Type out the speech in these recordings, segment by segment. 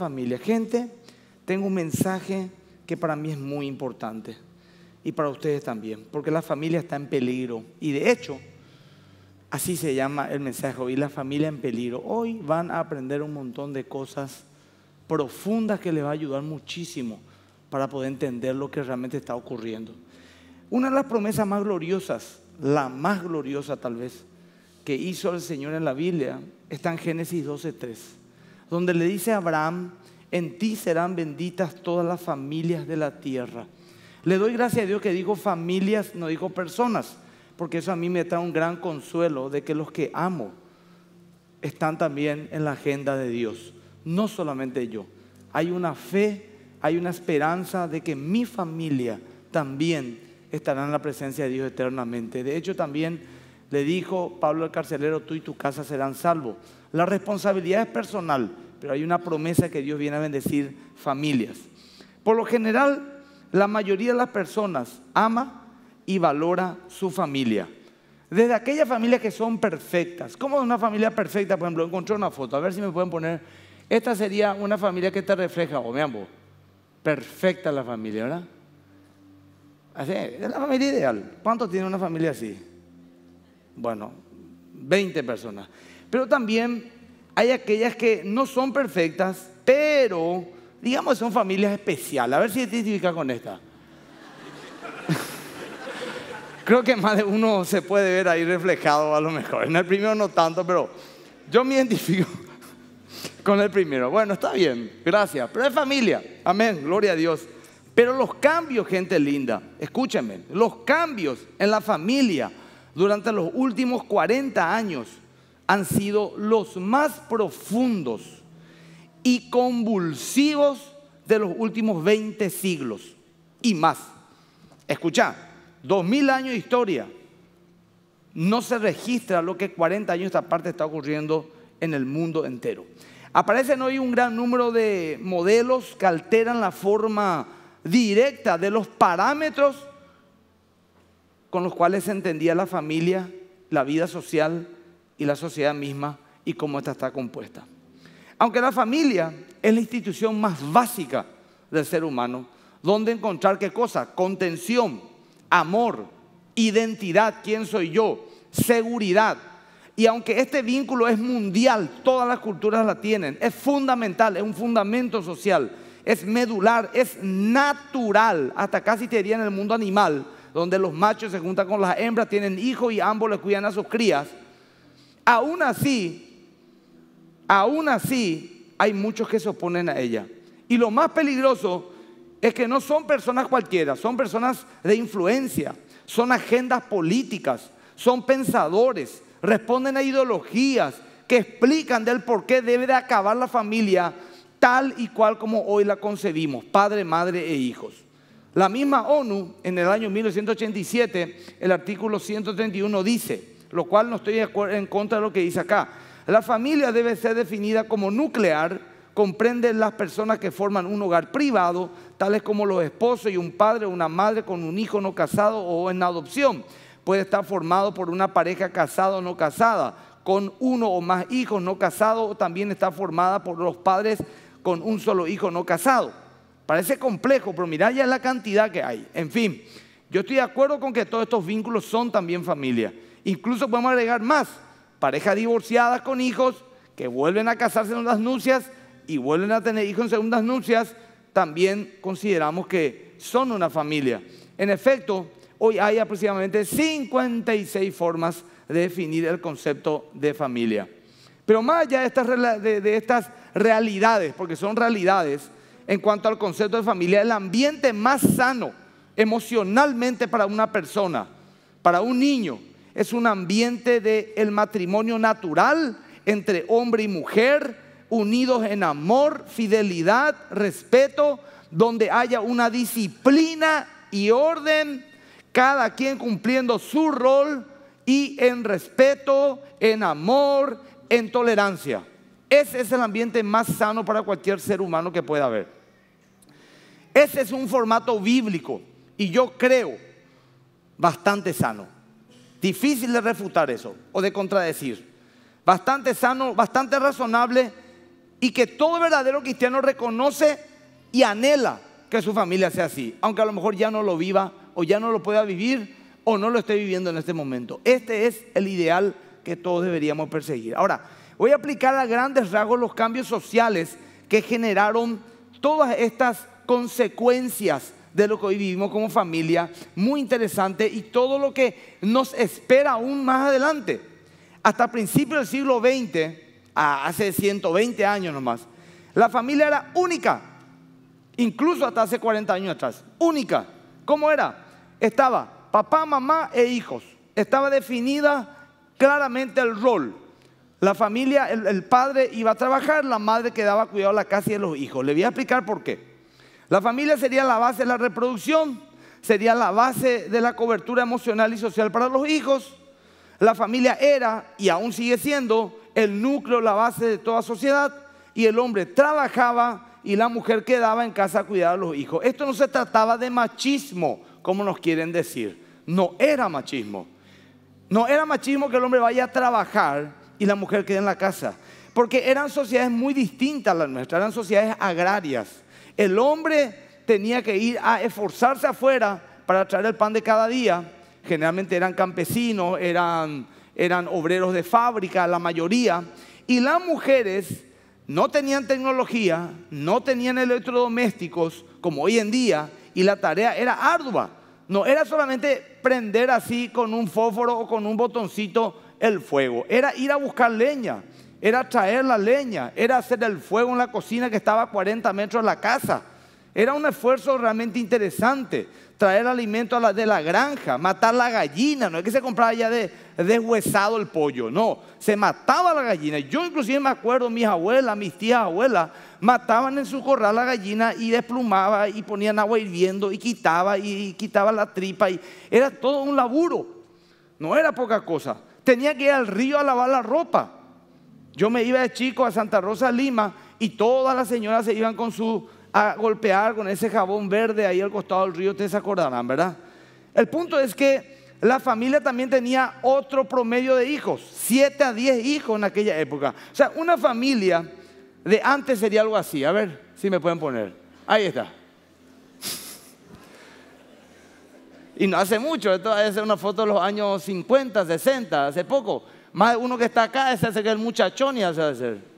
familia. Gente, tengo un mensaje que para mí es muy importante y para ustedes también, porque la familia está en peligro. Y de hecho, así se llama el mensaje hoy, la familia en peligro. Hoy van a aprender un montón de cosas profundas que les va a ayudar muchísimo para poder entender lo que realmente está ocurriendo. Una de las promesas más gloriosas, la más gloriosa tal vez, que hizo el Señor en la Biblia, está en Génesis 12.3 donde le dice a Abraham, en ti serán benditas todas las familias de la tierra. Le doy gracias a Dios que digo familias, no digo personas, porque eso a mí me trae un gran consuelo de que los que amo están también en la agenda de Dios, no solamente yo. Hay una fe, hay una esperanza de que mi familia también estará en la presencia de Dios eternamente. De hecho, también le dijo Pablo el carcelero, tú y tu casa serán salvos. La responsabilidad es personal, pero hay una promesa que Dios viene a bendecir familias. Por lo general, la mayoría de las personas ama y valora su familia. Desde aquellas familias que son perfectas. ¿Cómo es una familia perfecta? Por ejemplo, encontré una foto, a ver si me pueden poner. Esta sería una familia que te refleja, o me amo. perfecta la familia, ¿verdad? Así, es la familia ideal. ¿Cuántos tiene una familia así? Bueno, 20 personas. Pero también hay aquellas que no son perfectas, pero digamos que son familias especiales. A ver si te identificas con esta. Creo que más de uno se puede ver ahí reflejado a lo mejor. En el primero no tanto, pero yo me identifico con el primero. Bueno, está bien, gracias. Pero es familia. Amén, gloria a Dios. Pero los cambios, gente linda, escúchenme, los cambios en la familia durante los últimos 40 años han sido los más profundos y convulsivos de los últimos 20 siglos y más. Escucha, 2000 años de historia. No se registra lo que 40 años esta parte está ocurriendo en el mundo entero. Aparecen hoy un gran número de modelos que alteran la forma directa de los parámetros con los cuales se entendía la familia, la vida social, y la sociedad misma y cómo ésta está compuesta. Aunque la familia es la institución más básica del ser humano, donde encontrar qué cosa, contención, amor, identidad, quién soy yo, seguridad. Y aunque este vínculo es mundial, todas las culturas la tienen, es fundamental, es un fundamento social, es medular, es natural, hasta casi te diría en el mundo animal, donde los machos se juntan con las hembras, tienen hijos y ambos les cuidan a sus crías. Aún así, aún así, hay muchos que se oponen a ella. Y lo más peligroso es que no son personas cualquiera, son personas de influencia, son agendas políticas, son pensadores, responden a ideologías que explican del por qué debe de acabar la familia tal y cual como hoy la concebimos, padre, madre e hijos. La misma ONU en el año 1987, el artículo 131 dice, lo cual no estoy en contra de lo que dice acá. La familia debe ser definida como nuclear, comprende las personas que forman un hogar privado, tales como los esposos y un padre o una madre con un hijo no casado o en adopción. Puede estar formado por una pareja casada o no casada, con uno o más hijos no casados, o también está formada por los padres con un solo hijo no casado. Parece complejo, pero mirá ya la cantidad que hay. En fin, yo estoy de acuerdo con que todos estos vínculos son también familia. Incluso podemos agregar más, parejas divorciadas con hijos que vuelven a casarse en las nupcias y vuelven a tener hijos en segundas nupcias, también consideramos que son una familia. En efecto, hoy hay aproximadamente 56 formas de definir el concepto de familia. Pero más allá de estas, de estas realidades, porque son realidades, en cuanto al concepto de familia, el ambiente más sano emocionalmente para una persona, para un niño, es un ambiente del el matrimonio natural entre hombre y mujer, unidos en amor, fidelidad, respeto, donde haya una disciplina y orden, cada quien cumpliendo su rol y en respeto, en amor, en tolerancia. Ese es el ambiente más sano para cualquier ser humano que pueda haber. Ese es un formato bíblico y yo creo bastante sano. Difícil de refutar eso o de contradecir. Bastante sano, bastante razonable y que todo verdadero cristiano reconoce y anhela que su familia sea así, aunque a lo mejor ya no lo viva o ya no lo pueda vivir o no lo esté viviendo en este momento. Este es el ideal que todos deberíamos perseguir. Ahora, voy a aplicar a grandes rasgos los cambios sociales que generaron todas estas consecuencias de lo que hoy vivimos como familia, muy interesante y todo lo que nos espera aún más adelante. Hasta principios del siglo XX, hace 120 años nomás, la familia era única, incluso hasta hace 40 años atrás, única. ¿Cómo era? Estaba papá, mamá e hijos. Estaba definida claramente el rol. La familia, el, padre iba a trabajar, la madre quedaba cuidado de la casa y los hijos. Le voy a explicar por qué. La familia sería la base de la reproducción, sería la base de la cobertura emocional y social para los hijos. La familia era y aún sigue siendo el núcleo, la base de toda sociedad y el hombre trabajaba y la mujer quedaba en casa a cuidar a los hijos. Esto no se trataba de machismo, como nos quieren decir. No era machismo. No era machismo que el hombre vaya a trabajar y la mujer quede en la casa. Porque eran sociedades muy distintas a las nuestras, eran sociedades agrarias el hombre tenía que ir a esforzarse afuera para traer el pan de cada día. Generalmente eran campesinos, eran, eran obreros de fábrica, la mayoría. Y las mujeres no tenían tecnología, no tenían electrodomésticos como hoy en día, y la tarea era ardua. No era solamente prender así con un fósforo o con un botoncito el fuego, era ir a buscar leña era traer la leña, era hacer el fuego en la cocina que estaba a 40 metros de la casa. Era un esfuerzo realmente interesante, traer alimento de la granja, matar la gallina, no es que se compraba ya de, deshuesado el pollo, no, se mataba la gallina. Yo inclusive me acuerdo, mis abuelas, mis tías abuelas, mataban en su corral la gallina y desplumaba y ponían agua hirviendo y quitaba y, quitaba la tripa y era todo un laburo, no era poca cosa. Tenía que ir al río a lavar la ropa, yo me iba de chico a Santa Rosa, Lima, y todas las señoras se iban con su, a golpear con ese jabón verde ahí al costado del río, ustedes se acordarán, ¿verdad? El punto es que la familia también tenía otro promedio de hijos, 7 a 10 hijos en aquella época. O sea, una familia de antes sería algo así, a ver si me pueden poner. Ahí está. Y no hace mucho, esto es una foto de los años 50, 60, hace poco. Más uno que está acá ese hace que el muchachón y se hacer.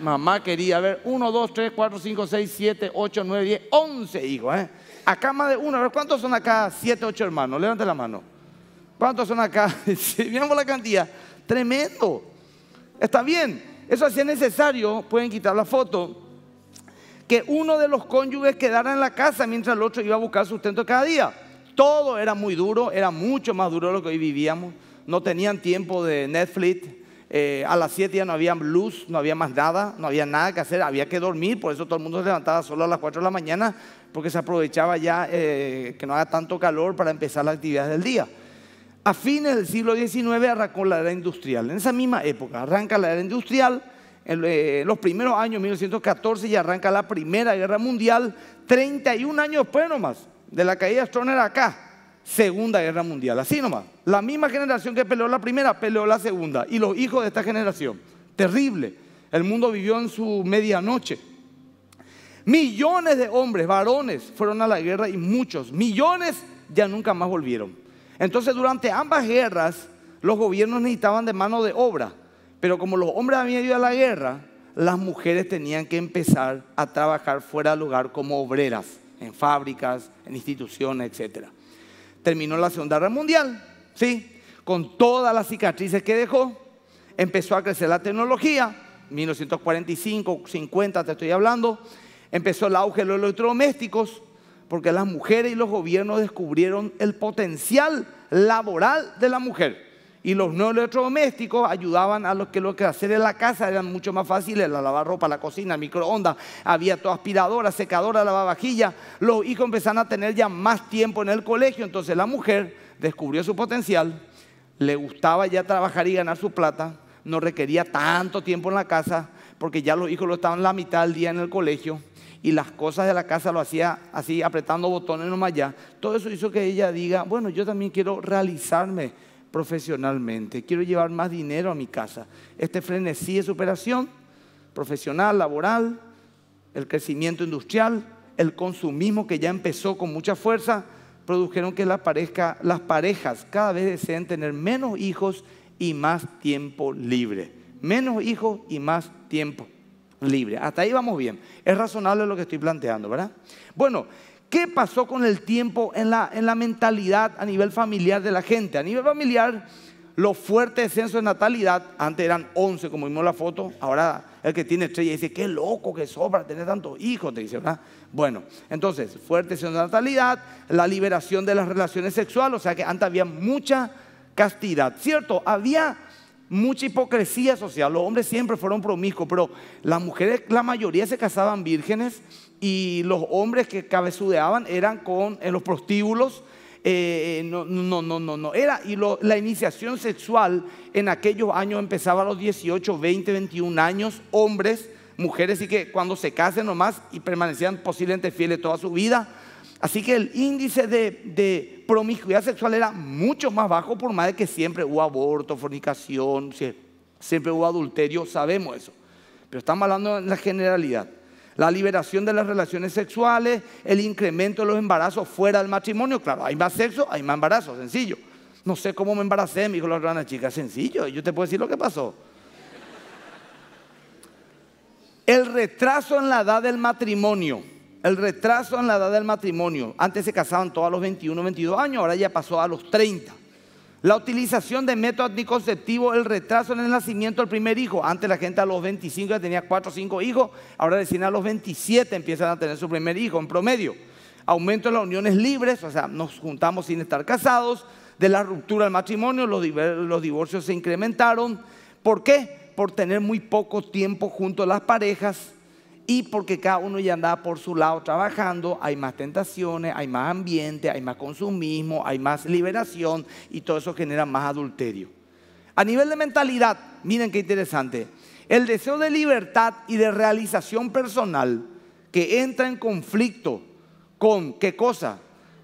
Mamá quería, ver, Uno, dos, tres, cuatro, cinco, seis, siete, ocho, nueve, diez, once hijos. ¿eh? Acá más de uno. A ver, ¿cuántos son acá? siete, ocho hermanos. Levante la mano. ¿Cuántos son acá? Miramos la cantidad. Tremendo. Está bien. Eso hacía necesario, pueden quitar la foto, que uno de los cónyuges quedara en la casa mientras el otro iba a buscar sustento cada día. Todo era muy duro, era mucho más duro de lo que hoy vivíamos no tenían tiempo de Netflix. Eh, a las 7 ya no había luz, no había más nada, no había nada que hacer, había que dormir, por eso todo el mundo se levantaba solo a las 4 de la mañana, porque se aprovechaba ya eh, que no haga tanto calor para empezar las actividades del día. A fines del siglo XIX arrancó la era industrial. En esa misma época arranca la era industrial, en eh, los primeros años, 1914, y arranca la Primera Guerra Mundial, 31 años después nomás, de la caída de Stroner acá. Segunda Guerra Mundial. Así nomás. La misma generación que peleó la primera, peleó la segunda. Y los hijos de esta generación. Terrible. El mundo vivió en su medianoche. Millones de hombres, varones, fueron a la guerra y muchos, millones ya nunca más volvieron. Entonces durante ambas guerras los gobiernos necesitaban de mano de obra, pero como los hombres habían ido a la guerra, las mujeres tenían que empezar a trabajar fuera del lugar como obreras, en fábricas, en instituciones, etcétera terminó la Segunda Guerra Mundial, ¿sí? Con todas las cicatrices que dejó, empezó a crecer la tecnología, 1945, 50 te estoy hablando, empezó el auge de los electrodomésticos, porque las mujeres y los gobiernos descubrieron el potencial laboral de la mujer. Y los nuevos electrodomésticos ayudaban a los que lo que hacer en la casa eran mucho más fáciles, la lavar ropa, la cocina, microondas, había toda aspiradora, secadora, lavavajilla. Los hijos empezaron a tener ya más tiempo en el colegio, entonces la mujer descubrió su potencial, le gustaba ya trabajar y ganar su plata, no requería tanto tiempo en la casa, porque ya los hijos lo estaban la mitad del día en el colegio y las cosas de la casa lo hacía así, apretando botones nomás ya. Todo eso hizo que ella diga, bueno, yo también quiero realizarme profesionalmente, quiero llevar más dinero a mi casa. Este frenesí de superación profesional, laboral, el crecimiento industrial, el consumismo que ya empezó con mucha fuerza, produjeron que las parejas cada vez deseen tener menos hijos y más tiempo libre. Menos hijos y más tiempo libre. Hasta ahí vamos bien. Es razonable lo que estoy planteando, ¿verdad? Bueno, ¿Qué pasó con el tiempo en la, en la mentalidad a nivel familiar de la gente? A nivel familiar, los fuertes censos de natalidad, antes eran 11, como vimos en la foto, ahora el que tiene estrella dice, qué loco que sobra tener tantos hijos, te dice, ¿verdad? Bueno, entonces, fuerte censo de natalidad, la liberación de las relaciones sexuales, o sea que antes había mucha castidad, ¿cierto? Había mucha hipocresía social, los hombres siempre fueron promiscuos, pero las mujeres, la mayoría se casaban vírgenes y los hombres que cabezudeaban eran con, en eh, los prostíbulos. Eh, eh, no, no, no, no, Era, y la iniciación sexual en aquellos años empezaba a los 18, 20, 21 años, hombres, mujeres, y que cuando se casen nomás y permanecían posiblemente fieles toda su vida. Así que el índice de, promiscuidad sexual era mucho más bajo, por más de que siempre hubo aborto, fornicación, siempre hubo adulterio, sabemos eso. Pero estamos hablando en la generalidad la liberación de las relaciones sexuales, el incremento de los embarazos fuera del matrimonio. Claro, hay más sexo, hay más embarazo, sencillo. No sé cómo me embaracé, me dijo la hermana chica, sencillo, yo te puedo decir lo que pasó. El retraso en la edad del matrimonio, el retraso en la edad del matrimonio. Antes se casaban todos a los 21, 22 años, ahora ya pasó a los 30. La utilización de métodos anticonceptivos, el retraso en el nacimiento del primer hijo. Antes la gente a los 25 ya tenía 4 o 5 hijos, ahora recién a los 27 empiezan a tener su primer hijo en promedio. Aumento en las uniones libres, o sea, nos juntamos sin estar casados. De la ruptura del matrimonio, los, los divorcios se incrementaron. ¿Por qué? Por tener muy poco tiempo junto a las parejas y porque cada uno ya anda por su lado trabajando, hay más tentaciones, hay más ambiente, hay más consumismo, hay más liberación y todo eso genera más adulterio. A nivel de mentalidad, miren qué interesante. El deseo de libertad y de realización personal que entra en conflicto con qué cosa?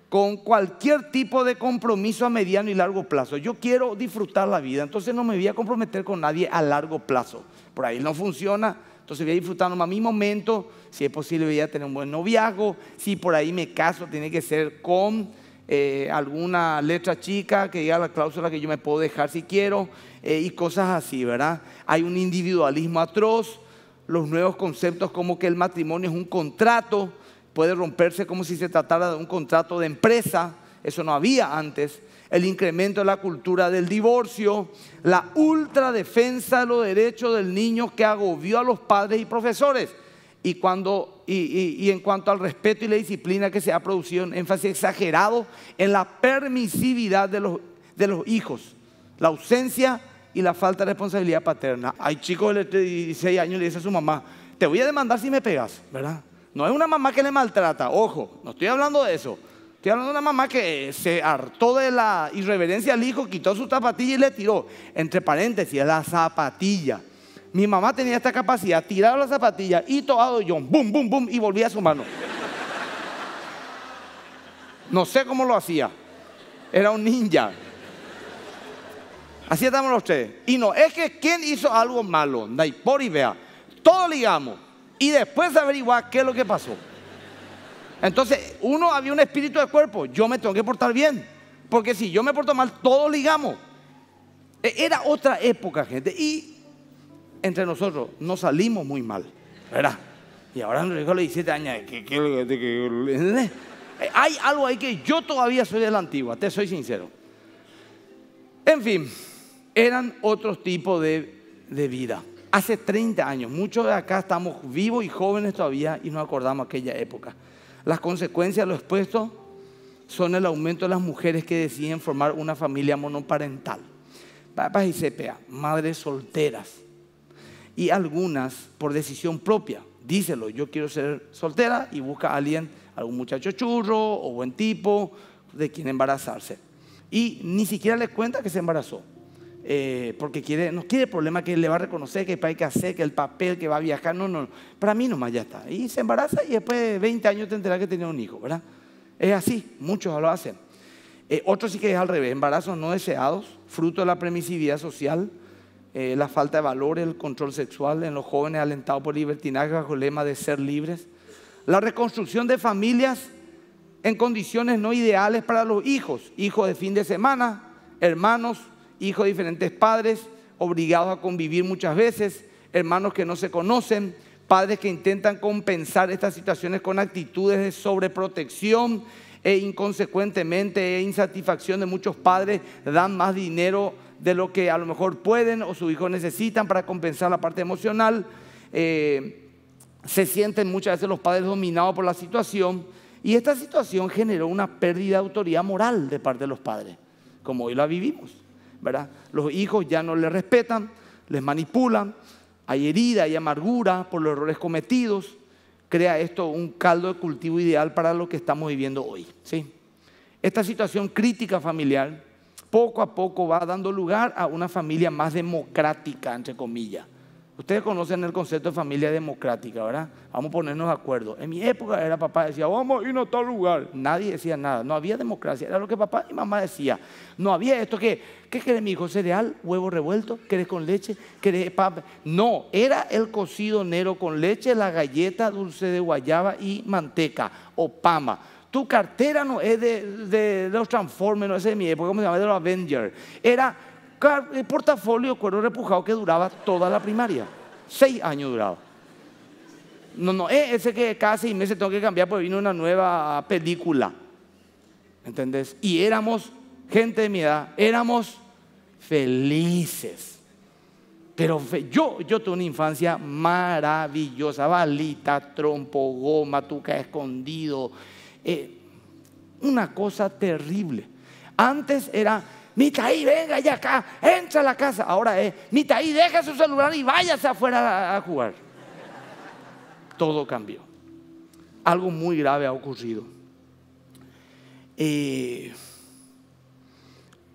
Con cualquier tipo de compromiso a mediano y largo plazo. Yo quiero disfrutar la vida, entonces no me voy a comprometer con nadie a largo plazo. Por ahí no funciona. Entonces voy a disfrutar más mi momento, si es posible voy a tener un buen noviazgo, si por ahí me caso tiene que ser con eh, alguna letra chica que diga la cláusula que yo me puedo dejar si quiero eh, y cosas así, ¿verdad? Hay un individualismo atroz, los nuevos conceptos como que el matrimonio es un contrato, puede romperse como si se tratara de un contrato de empresa, eso no había antes, el incremento de la cultura del divorcio, la ultra defensa de los derechos del niño que agobió a los padres y profesores. Y, cuando, y, y, en cuanto al respeto y la disciplina que se ha producido, un énfasis exagerado en la permisividad de los, de los hijos, la ausencia y la falta de responsabilidad paterna. Hay chicos de 16 este años le dice a su mamá, te voy a demandar si me pegas, ¿verdad? No es una mamá que le maltrata, ojo, no estoy hablando de eso. Estoy hablando de una mamá que eh, se hartó de la irreverencia al hijo, quitó su zapatilla y le tiró. Entre paréntesis, la zapatilla. Mi mamá tenía esta capacidad, tiraba la zapatilla y toado ah, yo, boom, bum, bum, y volvía a su mano. No sé cómo lo hacía. Era un ninja. Así estamos los tres. Y no, es que ¿quién hizo algo malo, Naipor y Vea, todo ligamos. Y después averiguar qué es lo que pasó. Entonces, uno había un espíritu de cuerpo, yo me tengo que portar bien, porque si yo me porto mal, todos ligamos. E, era otra época, gente, y entre nosotros no salimos muy mal, ¿verdad? Y ahora nos dijo los 17 años, hay algo ahí que yo todavía soy de la antigua, te soy sincero. En fin, eran otros tipos de, vida. Hace 30 años, muchos de acá estamos vivos y jóvenes todavía y nos acordamos aquella época. Las consecuencias de lo expuesto son el aumento de las mujeres que deciden formar una familia monoparental. Papas y CPA, madres solteras. Y algunas por decisión propia. Díselo, yo quiero ser soltera y busca a alguien, algún muchacho churro o buen tipo de quien embarazarse. Y ni siquiera le cuenta que se embarazó. Eh, porque quiere, no quiere problema que le va a reconocer que hay que hacer, que el papel, que va a viajar. No, no, para mí nomás ya está. Y se embaraza y después de 20 años te enteras que tener un hijo, ¿verdad? Es así, muchos lo hacen. Eh, otro sí que es al revés, embarazos no deseados, fruto de la premisividad social, eh, la falta de valores, el control sexual en los jóvenes alentados por libertinaje bajo el lema de ser libres, la reconstrucción de familias en condiciones no ideales para los hijos, hijos de fin de semana, hermanos, hijos de diferentes padres, obligados a convivir muchas veces, hermanos que no se conocen, padres que intentan compensar estas situaciones con actitudes de sobreprotección e inconsecuentemente e insatisfacción de muchos padres dan más dinero de lo que a lo mejor pueden o su hijo necesitan para compensar la parte emocional. Eh, se sienten muchas veces los padres dominados por la situación y esta situación generó una pérdida de autoridad moral de parte de los padres, como hoy la vivimos. Los hijos ya no les respetan, les manipulan, hay herida, y amargura por los errores cometidos. Crea esto un caldo de cultivo ideal para lo que estamos viviendo hoy. Esta situación crítica familiar poco a poco va dando lugar a una familia más democrática, entre comillas Ustedes conocen el concepto de familia democrática, ¿verdad? Vamos a ponernos de acuerdo. En mi época era papá decía, vamos a no a tal lugar. Nadie decía nada. No había democracia. Era lo que papá y mamá decía. No había esto que, ¿qué querés mi hijo? ¿Cereal? ¿Huevo revuelto? ¿Querés con leche? ¿Querés papa? No, era el cocido negro con leche, la galleta, dulce de guayaba y manteca o pama. Tu cartera no es de, los Transformers, no es de mi época, como se llama? De los Avengers. Era el portafolio de cuero repujado que duraba toda la primaria. Seis años duraba. No, no, eh, ese que cada seis meses tengo que cambiar porque vino una nueva película. ¿Entendés? Y éramos gente de mi edad, éramos felices. Pero yo, yo tuve una infancia maravillosa, balita, trompo, goma, tuca escondido. Eh, una cosa terrible. Antes era Mitaí, venga ya acá, entra a la casa. Ahora es, eh, Mitaí, deja su celular y váyase afuera a jugar. Todo cambió. Algo muy grave ha ocurrido. Eh,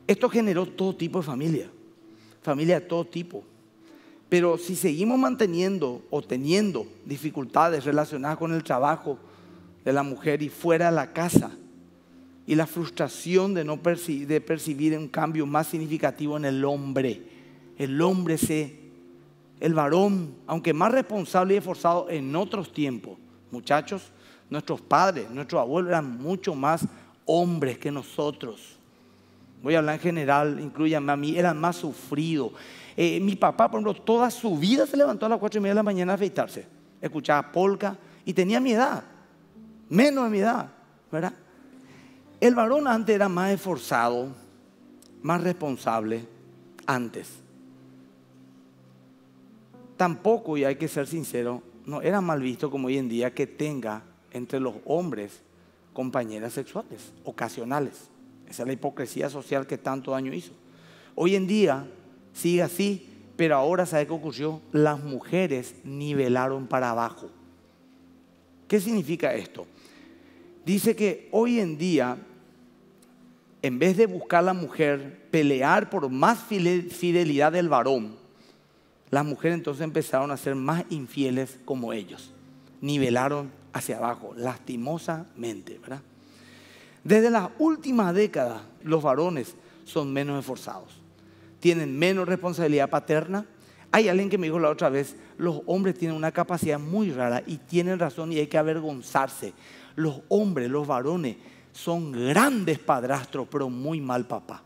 esto generó todo tipo de familia, familia de todo tipo. Pero si seguimos manteniendo o teniendo dificultades relacionadas con el trabajo de la mujer y fuera de la casa, y la frustración de no de percibir un cambio más significativo en el hombre. El hombre se, el varón, aunque más responsable y esforzado en otros tiempos, muchachos, nuestros padres, nuestros abuelos eran mucho más hombres que nosotros. Voy a hablar en general, incluyanme a mí, eran más sufridos. Eh, mi papá, por ejemplo, toda su vida se levantó a las cuatro y media de la mañana a afeitarse. Escuchaba polka y tenía mi edad, menos de mi edad, ¿verdad? El varón antes era más esforzado, más responsable, antes. Tampoco, y hay que ser sincero, no era mal visto como hoy en día que tenga entre los hombres compañeras sexuales, ocasionales. Esa es la hipocresía social que tanto daño hizo. Hoy en día sigue así, pero ahora sabe qué ocurrió? Las mujeres nivelaron para abajo. ¿Qué significa esto? Dice que hoy en día en vez de buscar a la mujer, pelear por más fidelidad del varón, las mujeres entonces empezaron a ser más infieles como ellos. Nivelaron hacia abajo, lastimosamente, ¿verdad? Desde las últimas décadas, los varones son menos esforzados, tienen menos responsabilidad paterna. Hay alguien que me dijo la otra vez, los hombres tienen una capacidad muy rara y tienen razón y hay que avergonzarse. Los hombres, los varones, son grandes padrastros, pero muy mal papá.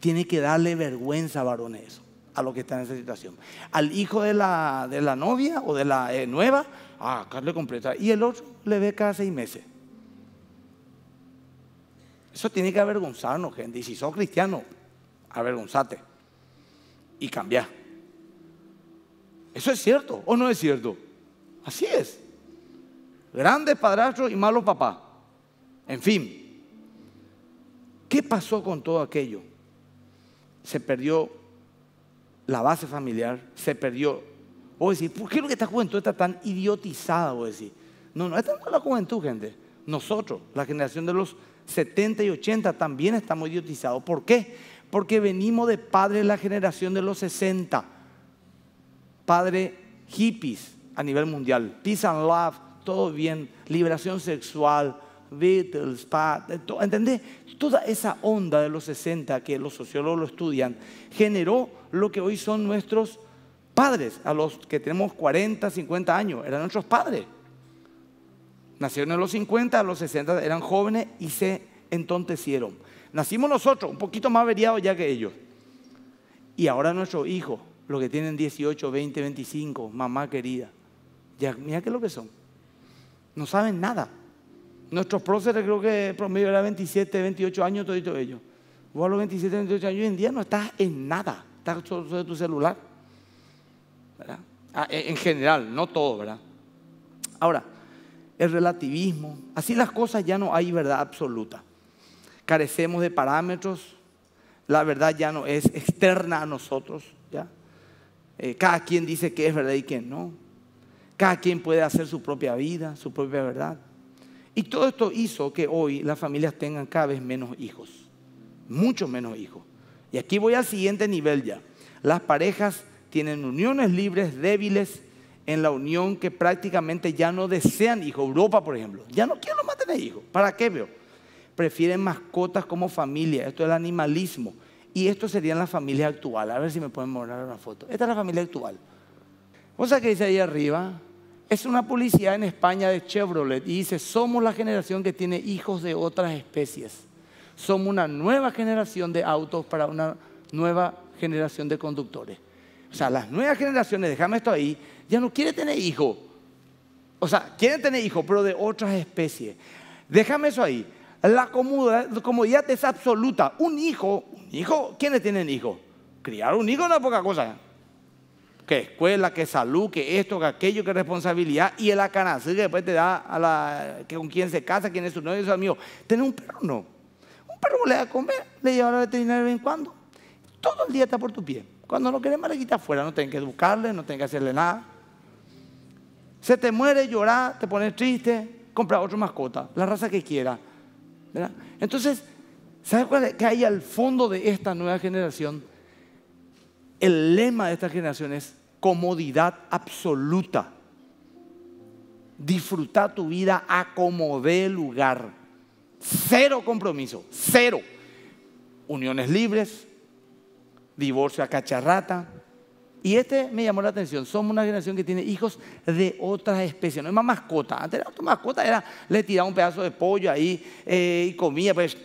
Tiene que darle vergüenza, varones, a los que están en esa situación. Al hijo de la, novia o de la eh, nueva, a ah, acá completa. Y el otro le ve cada seis meses. Eso tiene que avergonzarnos, gente. Y si sos cristiano, avergonzate y cambia Eso es cierto o no es cierto. Así es. Grandes padrastros y malos papás. En fin, ¿qué pasó con todo aquello? Se perdió la base familiar, se perdió. Voy a ¿por qué lo que esta juventud está tan idiotizada? no, no, esta no es la juventud, gente. Nosotros, la generación de los 70 y 80, también estamos idiotizados. ¿Por qué? Porque venimos de padres de la generación de los 60, Padre hippies a nivel mundial, peace and love, todo bien, liberación sexual, Beatles, Pat, ¿entendés? Toda esa onda de los 60 que los sociólogos estudian generó lo que hoy son nuestros padres, a los que tenemos 40, 50 años, eran nuestros padres. Nacieron en los 50, a los 60 eran jóvenes y se entontecieron. Nacimos nosotros, un poquito más averiados ya que ellos. Y ahora nuestros hijos, los que tienen 18, 20, 25, mamá querida, ya mira qué lo que son. No saben nada. Nuestros próceres creo que promedio era 27, 28 años, todo ellos. Vos a los 27, 28 años hoy en día no estás en nada, estás en tu celular. Ah, e, en general, no todo, ¿verdad? Ahora, el relativismo, así las cosas ya no hay verdad absoluta. Carecemos de parámetros, la verdad ya no es externa a nosotros, ¿ya? Eh, cada quien dice que es verdad y que no. Cada quien puede hacer su propia vida, su propia verdad. Y todo esto hizo que hoy las familias tengan cada vez menos hijos, mucho menos hijos. Y aquí voy al siguiente nivel ya. Las parejas tienen uniones libres, débiles, en la unión que prácticamente ya no desean hijos. Europa, por ejemplo, ya no quiero más tener hijos. ¿Para qué veo? Prefieren mascotas como familia. Esto es el animalismo. Y esto sería la familia actual. A ver si me pueden mostrar una foto. Esta es la familia actual. ¿Vos sabés qué dice ahí arriba? Es una publicidad en España de Chevrolet y dice, somos la generación que tiene hijos de otras especies. Somos una nueva generación de autos para una nueva generación de conductores. O sea, las nuevas generaciones, déjame esto ahí, ya no quiere tener hijos. O sea, quieren tener hijos, pero de otras especies. Déjame eso ahí. La comodidad, es absoluta. Un hijo, un hijo, ¿quiénes tienen hijos? Criar un hijo no es poca cosa que escuela, que salud, que esto, que aquello, que responsabilidad, y el acanazo, que después te da a la, que con quién se casa, quién es su novio su amigo. Tener un perro no. Un perro le da a comer, le lleva a la veterinaria de vez en cuando. Todo el día está por tu pie. Cuando no querés, le quita afuera, no tienen que educarle, no tienen que hacerle nada. Se te muere, llora, te pones triste, compra otro mascota, la raza que quiera. Entonces, ¿sabes qué que hay al fondo de esta nueva generación? El lema de esta generación es comodidad absoluta. Disfruta tu vida a como dé lugar. Cero compromiso, cero. Uniones libres, divorcio a cacharrata, y este me llamó la atención. Somos una generación que tiene hijos de otras especies. No es más mascota. Antes era otra mascota, era, le tiraba un pedazo de pollo ahí eh, y comía. Pues,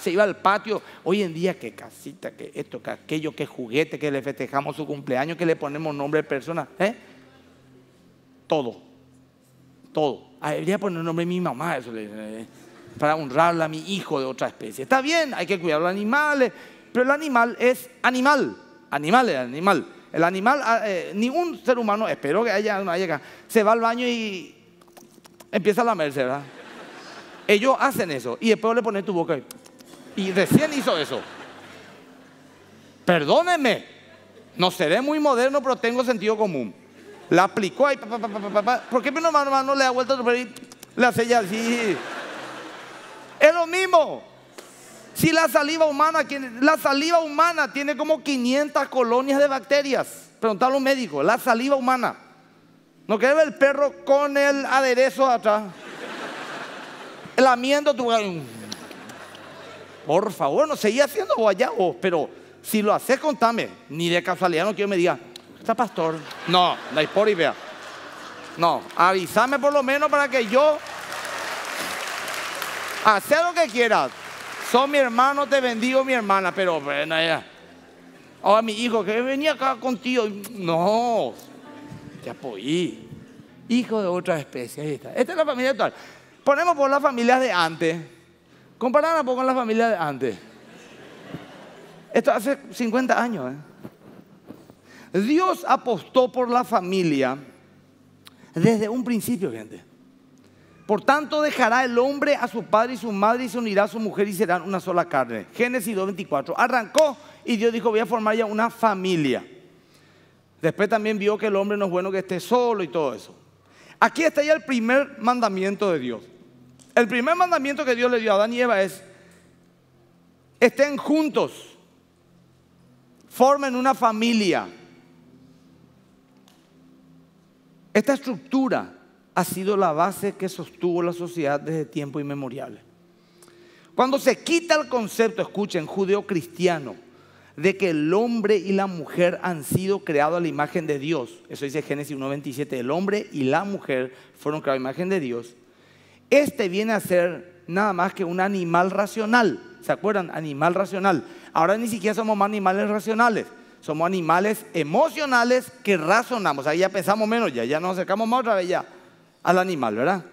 se iba al patio. Hoy en día, qué casita, qué esto, qué aquello, qué juguete, que le festejamos su cumpleaños, que le ponemos nombre de persona. ¿eh? Todo. Todo. Debería poner nombre de mi mamá, eso le, eh, para honrarla a mi hijo de otra especie. Está bien, hay que cuidar los animales, pero el animal es animal Animal, el animal. El animal, ah, eh, ningún ser humano, espero que haya una llega, se va al baño y empieza a lamerse, ¿verdad? Ellos hacen eso y después le ponen tu boca. Y recién hizo eso. Perdóneme. no seré muy moderno, pero tengo sentido común. La aplicó ahí, ¿por qué mi hermano, no le ha vuelto a y le hace así? Es lo mismo. Si la saliva humana, la saliva humana tiene como 500 colonias de bacterias. Preguntale a un médico, la saliva humana. No ver el perro con el aderezo de atrás. Lamiendo tu... Por favor, no seguí haciendo guayabos. pero si lo haces, contame. Ni de casualidad no quiero me diga, está pastor. No, la por No, avísame por lo menos para que yo... hacer lo que quieras. Son mi hermano, te bendigo, mi hermana, pero bueno, ya. a mi hijo, que venía acá contigo. No, te pues, apoyé. Hijo de otra especie. Ahí está. Esta es la familia actual. Ponemos por las familias de antes. un poco con la familia de antes. Esto hace 50 años. ¿eh? Dios apostó por la familia desde un principio, gente. Por tanto, dejará el hombre a su padre y su madre y se unirá a su mujer y serán una sola carne. Génesis 2.24. Arrancó y Dios dijo, voy a formar ya una familia. Después también vio que el hombre no es bueno que esté solo y todo eso. Aquí está ya el primer mandamiento de Dios. El primer mandamiento que Dios le dio a Adán y Eva es, estén juntos, formen una familia. Esta estructura ha sido la base que sostuvo la sociedad desde tiempo inmemorial. Cuando se quita el concepto, escuchen, judeo-cristiano, de que el hombre y la mujer han sido creados a la imagen de Dios, eso dice Génesis 1.27, el hombre y la mujer fueron creados a la imagen de Dios, este viene a ser nada más que un animal racional, ¿se acuerdan? Animal racional. Ahora ni siquiera somos más animales racionales, somos animales emocionales que razonamos, ahí ya pensamos menos, ya, ya nos acercamos más otra vez ya al animal, ¿verdad?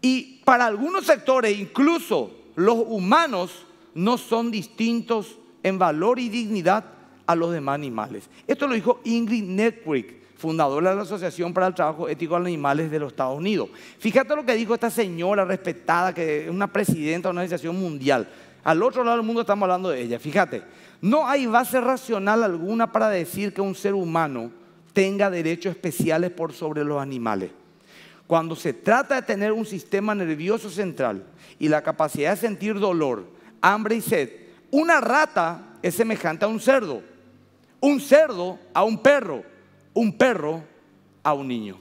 Y para algunos sectores, incluso los humanos, no son distintos en valor y dignidad a los demás animales. Esto lo dijo Ingrid Network, fundadora de la Asociación para el Trabajo Ético de los Animales de los Estados Unidos. Fíjate lo que dijo esta señora respetada, que es una presidenta de una organización mundial. Al otro lado del mundo estamos hablando de ella. Fíjate, no hay base racional alguna para decir que un ser humano tenga derechos especiales por sobre los animales. Cuando se trata de tener un sistema nervioso central y la capacidad de sentir dolor, hambre y sed, una rata es semejante a un cerdo, un cerdo a un perro, un perro a un niño.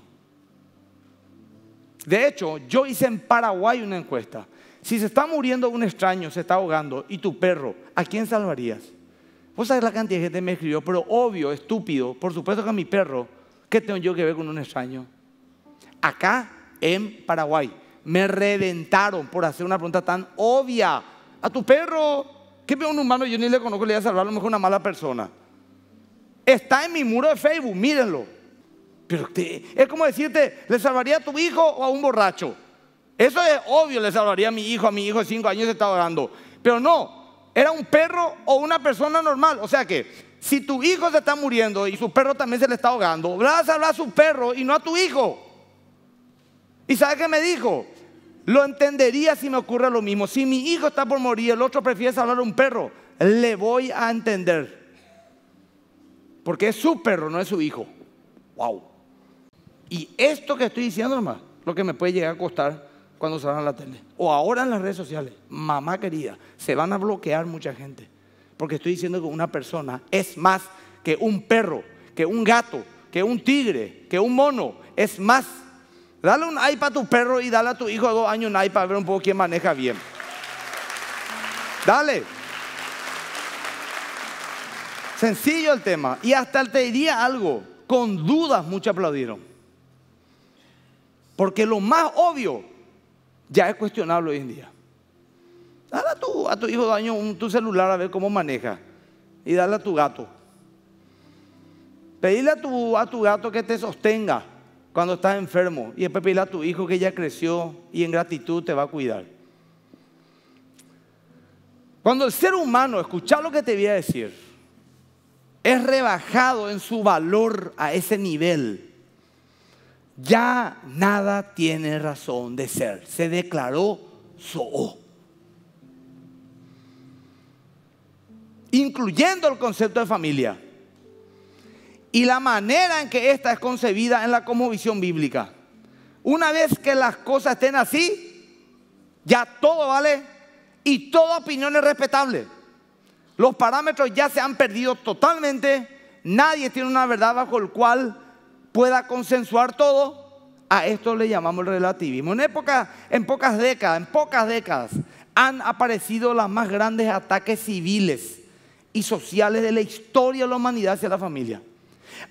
De hecho, yo hice en Paraguay una encuesta. Si se está muriendo un extraño, se está ahogando, y tu perro, ¿a quién salvarías? Vos sabés la cantidad de gente que me escribió, pero obvio, estúpido, por supuesto que a mi perro, ¿qué tengo yo que ver con un extraño? acá en Paraguay. Me reventaron por hacer una pregunta tan obvia. A tu perro, ¿qué veo un humano? Yo ni le conozco, le voy a salvar a lo mejor una mala persona. Está en mi muro de Facebook, mírenlo. Pero es como decirte, ¿le salvaría a tu hijo o a un borracho? Eso es obvio, le salvaría a mi hijo, a mi hijo de cinco años se está ahogando. Pero no, era un perro o una persona normal. O sea que si tu hijo se está muriendo y su perro también se le está ahogando, vas a salvar a su perro y no a tu hijo. ¿Y sabe qué me dijo? Lo entendería si me ocurre lo mismo. Si mi hijo está por morir, el otro prefiere salvar a un perro, le voy a entender. Porque es su perro, no es su hijo. ¡Wow! Y esto que estoy diciendo, nomás, lo que me puede llegar a costar cuando salgan la tele. O ahora en las redes sociales. Mamá querida, se van a bloquear mucha gente. Porque estoy diciendo que una persona es más que un perro, que un gato, que un tigre, que un mono. Es más Dale un iPad para tu perro y dale a tu hijo de dos años un iPad a ver un poco quién maneja bien. Dale. Sencillo el tema. Y hasta te diría algo. Con dudas muchos aplaudieron. Porque lo más obvio ya es cuestionable hoy en día. Dale a tu, hijo de años un, tu celular a ver cómo maneja. Y dale a tu gato. Pedirle a tu, a tu gato que te sostenga cuando estás enfermo. Y después pedirle a tu hijo que ya creció y en gratitud te va a cuidar. Cuando el ser humano, escucha lo que te voy a decir, es rebajado en su valor a ese nivel, ya nada tiene razón de ser. Se declaró Zoho, Incluyendo el concepto de familia y la manera en que esta es concebida en la visión bíblica. Una vez que las cosas estén así, ya todo vale y toda opinión es respetable. Los parámetros ya se han perdido totalmente. Nadie tiene una verdad bajo el cual pueda consensuar todo. A esto le llamamos el relativismo. En época, en pocas décadas, en pocas décadas han aparecido los más grandes ataques civiles y sociales de la historia de la humanidad hacia la familia.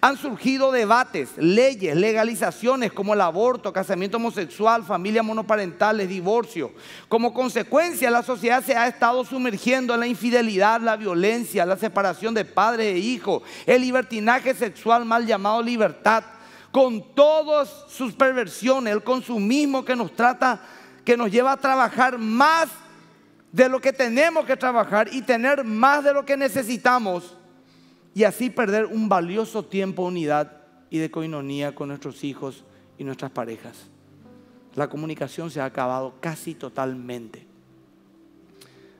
Han surgido debates, leyes, legalizaciones como el aborto, casamiento homosexual, familias monoparentales, divorcio. Como consecuencia, la sociedad se ha estado sumergiendo en la infidelidad, la violencia, la separación de padre e hijo, el libertinaje sexual mal llamado libertad, con todas sus perversiones, el consumismo que nos trata, que nos lleva a trabajar más de lo que tenemos que trabajar y tener más de lo que necesitamos y así perder un valioso tiempo de unidad y de coinonía con nuestros hijos y nuestras parejas. La comunicación se ha acabado casi totalmente.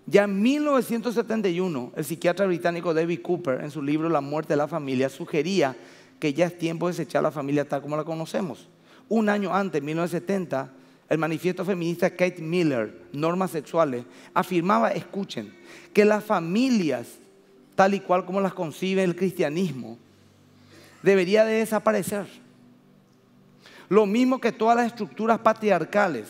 Ya en 1971, el psiquiatra británico David Cooper, en su libro La muerte de la familia, sugería que ya es tiempo de desechar la familia tal como la conocemos. Un año antes, en 1970, el manifiesto feminista Kate Miller, Normas Sexuales, afirmaba, escuchen, que las familias tal y cual como las concibe el cristianismo, debería de desaparecer. Lo mismo que todas las estructuras patriarcales,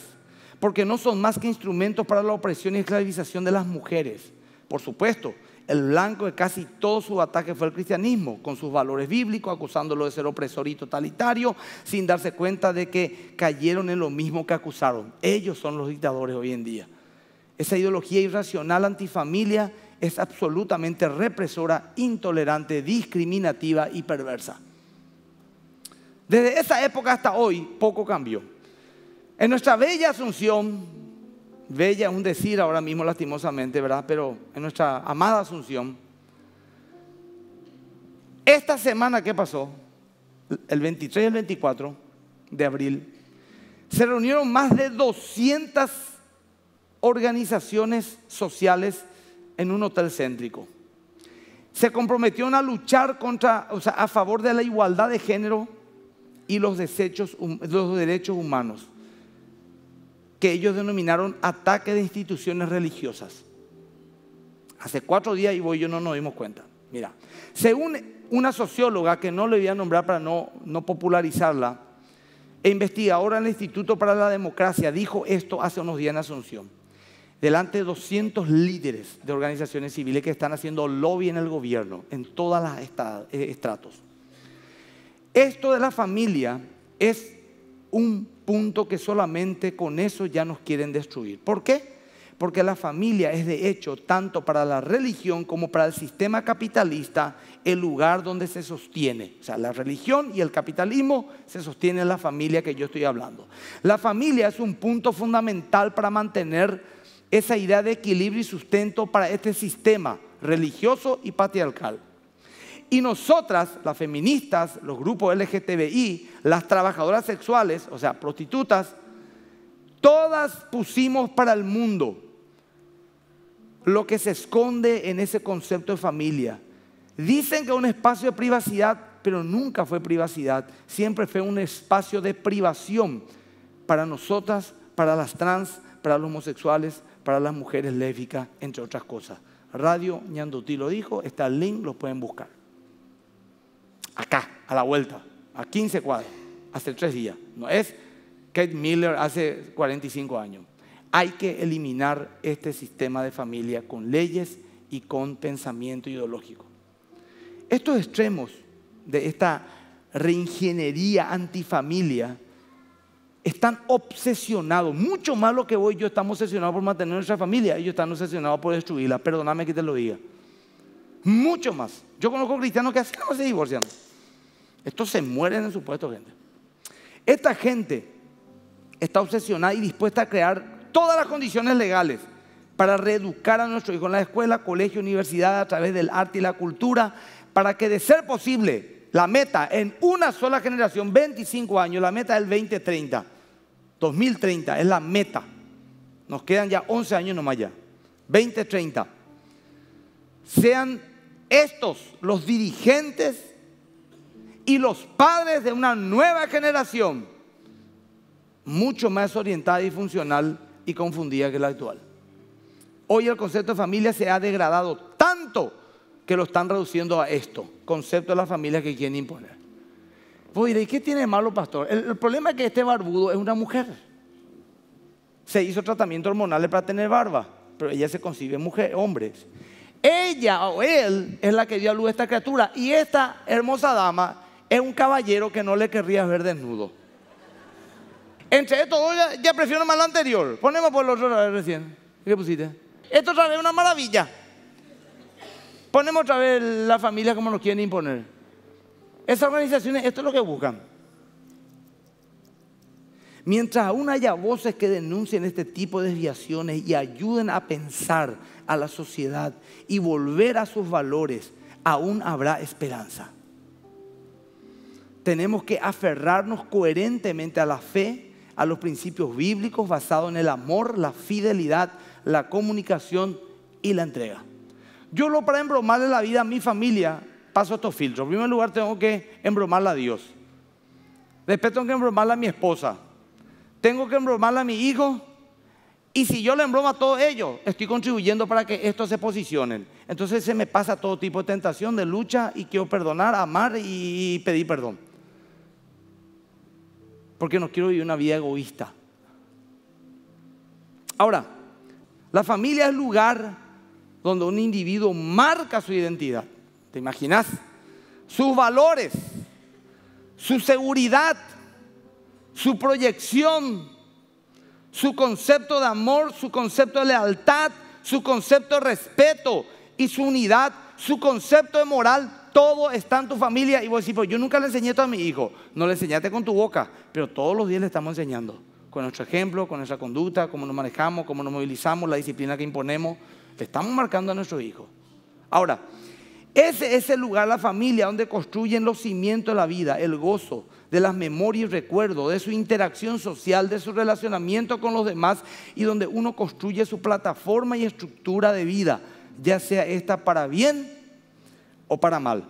porque no son más que instrumentos para la opresión y esclavización de las mujeres. Por supuesto, el blanco de casi todos sus ataques fue el cristianismo, con sus valores bíblicos, acusándolo de ser opresor y totalitario, sin darse cuenta de que cayeron en lo mismo que acusaron. Ellos son los dictadores hoy en día. Esa ideología irracional antifamilia es absolutamente represora, intolerante, discriminativa y perversa. Desde esa época hasta hoy, poco cambió. En nuestra bella Asunción, bella un decir ahora mismo lastimosamente, ¿verdad? Pero en nuestra amada Asunción, esta semana que pasó, el 23 y el 24 de abril, se reunieron más de 200 organizaciones sociales en un hotel céntrico. Se comprometieron a luchar contra, a favor de la igualdad de género y los, derechos humanos, que ellos denominaron ataque de instituciones religiosas. Hace cuatro días y voy yo no nos dimos cuenta. Mira, según una socióloga que no le voy a nombrar para no, no popularizarla, e investigadora en el Instituto para la Democracia, dijo esto hace unos días en Asunción delante de 200 líderes de organizaciones civiles que están haciendo lobby en el gobierno, en todas las eh, estratos. Esto de la familia es un punto que solamente con eso ya nos quieren destruir. ¿Por qué? Porque la familia es de hecho, tanto para la religión como para el sistema capitalista, el lugar donde se sostiene. O sea, la religión y el capitalismo se sostiene en la familia que yo estoy hablando. La familia es un punto fundamental para mantener esa idea de equilibrio y sustento para este sistema religioso y patriarcal. Y nosotras, las feministas, los grupos LGTBI, las trabajadoras sexuales, o sea, prostitutas, todas pusimos para el mundo lo que se esconde en ese concepto de familia. Dicen que es un espacio de privacidad, pero nunca fue privacidad, siempre fue un espacio de privación para nosotras, para las trans, para los homosexuales, para las mujeres lésbicas, entre otras cosas. Radio Ñanduti lo dijo, está el link, lo pueden buscar. Acá, a la vuelta, a 15 cuadros, hace tres días. No es Kate Miller hace 45 años. Hay que eliminar este sistema de familia con leyes y con pensamiento ideológico. Estos extremos de esta reingeniería antifamilia están obsesionados, mucho más lo que voy yo, estamos obsesionados por mantener nuestra familia, ellos están obsesionados por destruirla, perdóname que te lo diga. Mucho más. Yo conozco cristianos que así no se divorcian. Estos se mueren en su puesto, gente. Esta gente está obsesionada y dispuesta a crear todas las condiciones legales para reeducar a nuestro hijo en la escuela, colegio, universidad, a través del arte y la cultura, para que de ser posible la meta en una sola generación, 25 años, la meta del 2030. 2030 es la meta. Nos quedan ya 11 años nomás ya. 2030. Sean estos los dirigentes y los padres de una nueva generación mucho más orientada y funcional y confundida que la actual. Hoy el concepto de familia se ha degradado tanto que lo están reduciendo a esto, concepto de la familia que quieren imponer. voy, ¿y ¿qué tiene malo, pastor? El, problema es que este barbudo es una mujer. Se hizo tratamiento hormonal para tener barba, pero ella se concibe mujer, hombres. Ella o él es la que dio a luz a esta criatura y esta hermosa dama es un caballero que no le querría ver desnudo. Entre esto ya, prefiero más la anterior. Ponemos por el otro recién. ¿Qué pusiste? Esto otra una maravilla. Ponemos otra vez la familia como nos quieren imponer. Esas organizaciones, esto es lo que buscan. Mientras aún haya voces que denuncien este tipo de desviaciones y ayuden a pensar a la sociedad y volver a sus valores, aún habrá esperanza. Tenemos que aferrarnos coherentemente a la fe, a los principios bíblicos basados en el amor, la fidelidad, la comunicación y la entrega. Yo lo para embromarle la vida a mi familia paso estos filtros. En primer lugar tengo que embromarle a Dios. Después tengo que embromarle a mi esposa. Tengo que embromarla a mi hijo. Y si yo le embromo a todos ellos, estoy contribuyendo para que estos se posicionen. Entonces se me pasa todo tipo de tentación, de lucha y quiero perdonar, amar y pedir perdón. Porque no quiero vivir una vida egoísta. Ahora, la familia es lugar donde un individuo marca su identidad. ¿Te imaginas? Sus valores, su seguridad, su proyección, su concepto de amor, su concepto de lealtad, su concepto de respeto y su unidad, su concepto de moral, todo está en tu familia. Y vos decís, pues yo nunca le enseñé esto a mi hijo. No le enseñaste con tu boca, pero todos los días le estamos enseñando. Con nuestro ejemplo, con nuestra conducta, cómo nos manejamos, cómo nos movilizamos, la disciplina que imponemos. Le estamos marcando a nuestro hijo. Ahora, ese es el lugar, la familia, donde construyen los cimientos de la vida, el gozo, de las memorias y recuerdos, de su interacción social, de su relacionamiento con los demás y donde uno construye su plataforma y estructura de vida, ya sea esta para bien o para mal.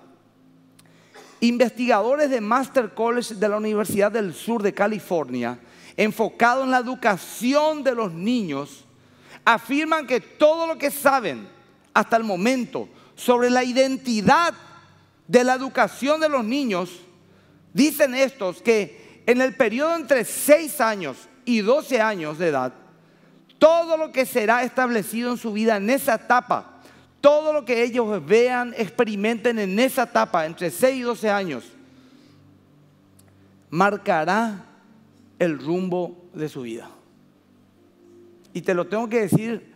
Investigadores de Master College de la Universidad del Sur de California, enfocados en la educación de los niños, afirman que todo lo que saben hasta el momento sobre la identidad de la educación de los niños, dicen estos que en el periodo entre 6 años y 12 años de edad, todo lo que será establecido en su vida en esa etapa, todo lo que ellos vean, experimenten en esa etapa, entre 6 y 12 años, marcará el rumbo de su vida. Y te lo tengo que decir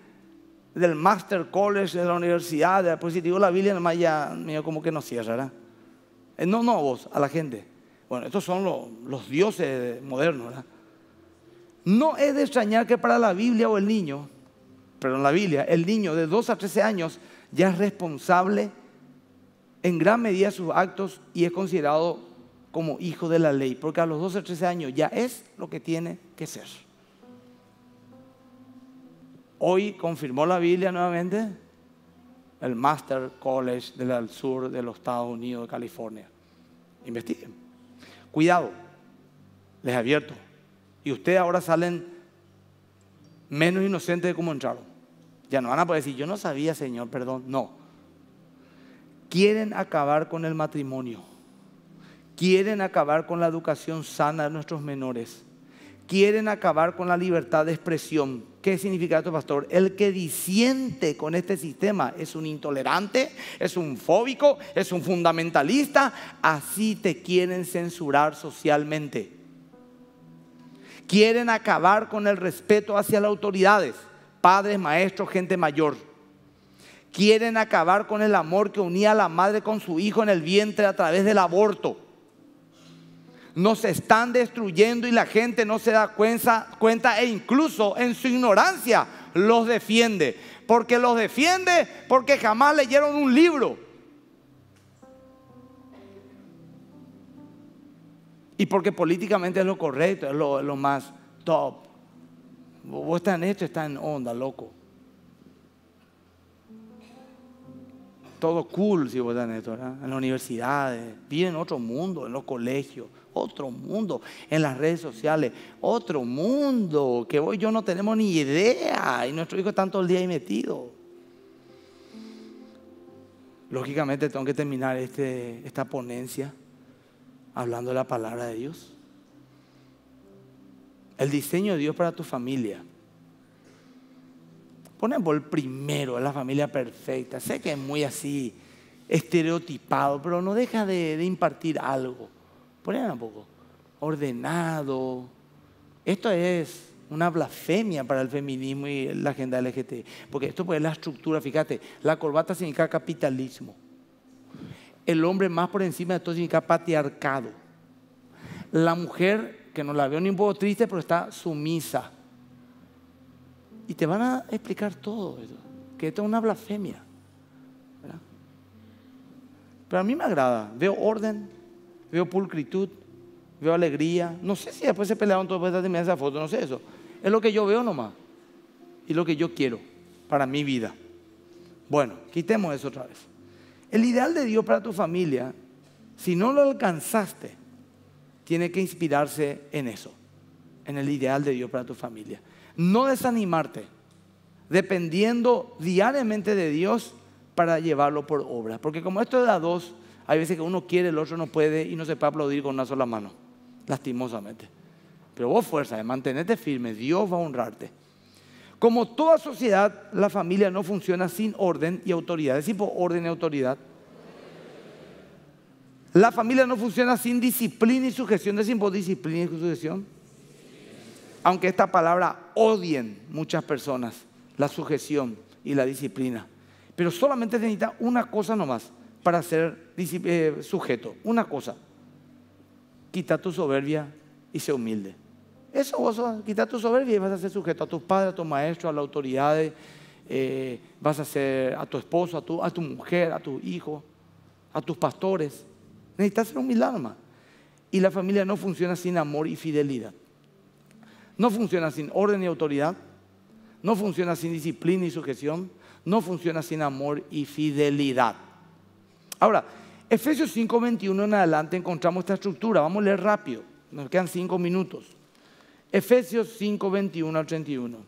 del Master College, de la universidad, de la, digo la Biblia, nomás ya, como que no cierra, ¿verdad? Eh, no, no, vos, a la gente. Bueno, estos son los, dioses modernos, ¿verdad? No es de extrañar que para la Biblia o el niño, perdón, la Biblia, el niño de 2 a 13 años ya es responsable en gran medida de sus actos y es considerado como hijo de la ley, porque a los 12 a 13 años ya es lo que tiene que ser. Hoy confirmó la Biblia nuevamente el Master College del sur de los Estados Unidos de California. Investiguen. Cuidado, les abierto. Y ustedes ahora salen menos inocentes de como entraron. Ya no van a poder decir, yo no sabía, Señor, perdón. No. Quieren acabar con el matrimonio. Quieren acabar con la educación sana de nuestros menores quieren acabar con la libertad de expresión. ¿Qué significa esto, pastor? El que disiente con este sistema es un intolerante, es un fóbico, es un fundamentalista. Así te quieren censurar socialmente. Quieren acabar con el respeto hacia las autoridades, padres, maestros, gente mayor. Quieren acabar con el amor que unía a la madre con su hijo en el vientre a través del aborto nos están destruyendo y la gente no se da cuenta, cuenta e incluso en su ignorancia los defiende. Porque los defiende porque jamás leyeron un libro. Y porque políticamente es lo correcto, es lo, más top. Vos estás en esto, está en onda, loco. Todo cool si vos estás en esto, ¿verdad? En las universidades, eh, viven en otro mundo, en los colegios otro mundo en las redes sociales, otro mundo que hoy yo no tenemos ni idea y nuestro hijo está todo el día ahí metido. Lógicamente tengo que terminar este, esta ponencia hablando de la palabra de Dios. El diseño de Dios para tu familia. Ponemos el primero, la familia perfecta. Sé que es muy así, estereotipado, pero no deja de impartir algo ponen un poco, Ordenado. Esto es una blasfemia para el feminismo y la agenda LGT. Porque esto es la estructura, fíjate, la corbata significa capitalismo. El hombre más por encima de todo significa patriarcado. La mujer, que no la veo ni un poco triste, pero está sumisa. Y te van a explicar todo eso, que esto es una blasfemia. Pero a mí me agrada, veo orden, veo pulcritud, veo alegría. No sé si después se pelearon todas estas de esa foto, no sé eso. Es lo que yo veo nomás. Y lo que yo quiero para mi vida. Bueno, quitemos eso otra vez. El ideal de Dios para tu familia, si no lo alcanzaste, tiene que inspirarse en eso, en el ideal de Dios para tu familia. No desanimarte, dependiendo diariamente de Dios para llevarlo por obra. Porque como esto es dos, hay veces que uno quiere, el otro no puede y no se puede aplaudir con una sola mano, lastimosamente. Pero vos fuerza, de firme, Dios va a honrarte. Como toda sociedad, la familia no funciona sin orden y autoridad. ¿Es por orden y autoridad. La familia no funciona sin disciplina y sujeción. ¿Es por disciplina y sujeción. Aunque esta palabra odien muchas personas, la sujeción y la disciplina. Pero solamente necesita una cosa nomás, para ser eh, sujeto. Una cosa, quita tu soberbia y sé humilde. Eso vos, quita tu soberbia y vas a ser sujeto a tus padres, a tus maestros, a las autoridades, eh, vas a ser a tu esposo, a tu, mujer, a tu hijo, a tus pastores. Necesitas ser humilde, alma. Y la familia no funciona sin amor y fidelidad. No funciona sin orden y autoridad. No funciona sin disciplina y sujeción. No funciona sin amor y fidelidad. Ahora, Efesios 5.21 en adelante encontramos esta estructura. Vamos a leer rápido. Nos quedan cinco minutos. Efesios 5.21 al 31.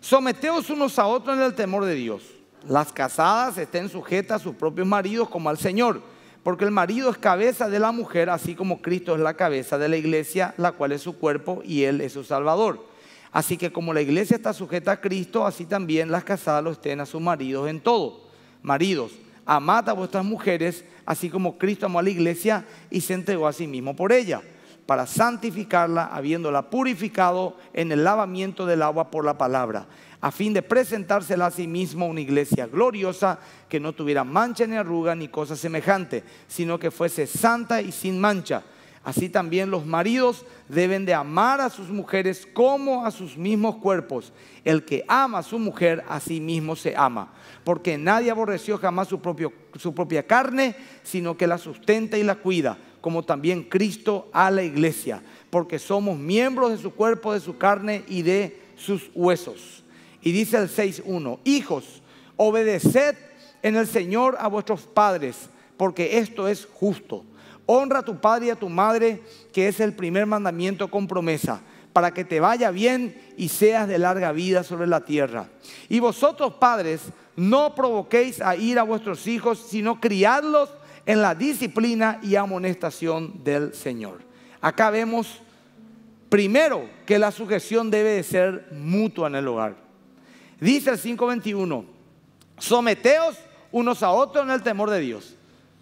Someteos unos a otros en el temor de Dios. Las casadas estén sujetas a sus propios maridos como al Señor, porque el marido es cabeza de la mujer, así como Cristo es la cabeza de la iglesia, la cual es su cuerpo y Él es su Salvador. Así que como la iglesia está sujeta a Cristo, así también las casadas lo estén a sus maridos en todo. Maridos, amad a vuestras mujeres, así como Cristo amó a la iglesia y se entregó a sí mismo por ella, para santificarla, habiéndola purificado en el lavamiento del agua por la palabra, a fin de presentársela a sí mismo una iglesia gloriosa, que no tuviera mancha ni arruga ni cosa semejante, sino que fuese santa y sin mancha Así también los maridos deben de amar a sus mujeres como a sus mismos cuerpos. El que ama a su mujer, a sí mismo se ama. Porque nadie aborreció jamás su, propia carne, sino que la sustenta y la cuida, como también Cristo a la iglesia. Porque somos miembros de su cuerpo, de su carne y de sus huesos. Y dice el 6.1, hijos, obedeced en el Señor a vuestros padres, porque esto es justo. Honra a tu padre y a tu madre, que es el primer mandamiento con promesa, para que te vaya bien y seas de larga vida sobre la tierra. Y vosotros, padres, no provoquéis a ir a vuestros hijos, sino criadlos en la disciplina y amonestación del Señor. Acá vemos, primero, que la sujeción debe de ser mutua en el hogar. Dice el 5.21, someteos unos a otros en el temor de Dios.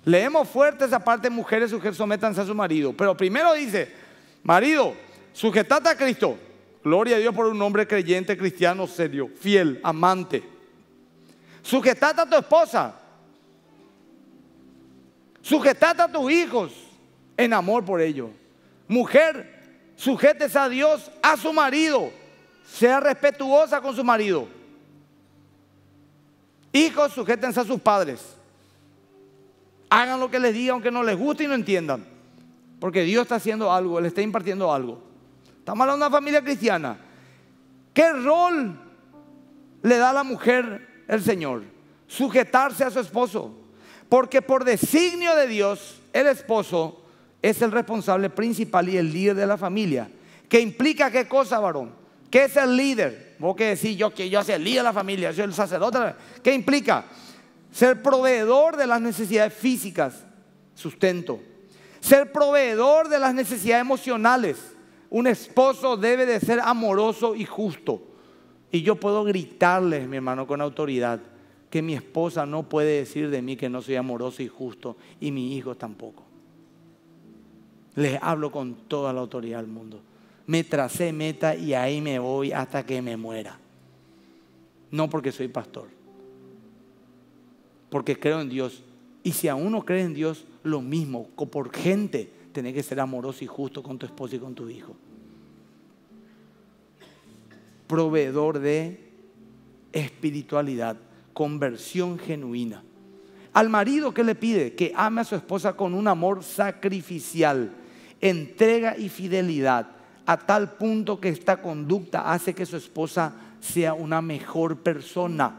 Leemos fuerte esa parte, mujeres sometanse a su marido. Pero primero dice, marido, sujetate a Cristo. Gloria a Dios por un hombre creyente, cristiano, serio, fiel, amante. Sujetate a tu esposa. Sujetate a tus hijos en amor por ellos. Mujer, sujetes a Dios, a su marido. Sea respetuosa con su marido. Hijos, sujétense a sus padres. Hagan lo que les diga, aunque no les guste y no entiendan. Porque Dios está haciendo algo, le está impartiendo algo. Estamos hablando de una familia cristiana. ¿Qué rol le da a la mujer el Señor? Sujetarse a su esposo. Porque por designio de Dios, el esposo es el responsable principal y el líder de la familia. ¿Qué implica qué cosa, varón? ¿Qué es el líder? Vos que decís yo que yo soy el líder de la familia, yo soy el sacerdote. ¿Qué implica? ser proveedor de las necesidades físicas, sustento, ser proveedor de las necesidades emocionales. Un esposo debe de ser amoroso y justo. Y yo puedo gritarles, mi hermano, con autoridad, que mi esposa no puede decir de mí que no soy amoroso y justo, y mi hijo tampoco. Les hablo con toda la autoridad del mundo. Me tracé meta y ahí me voy hasta que me muera. No porque soy pastor porque creo en Dios. Y si aún no cree en Dios, lo mismo, por gente, tenés que ser amoroso y justo con tu esposa y con tu hijo. Proveedor de espiritualidad, conversión genuina. Al marido, que le pide? Que ame a su esposa con un amor sacrificial, entrega y fidelidad, a tal punto que esta conducta hace que su esposa sea una mejor persona.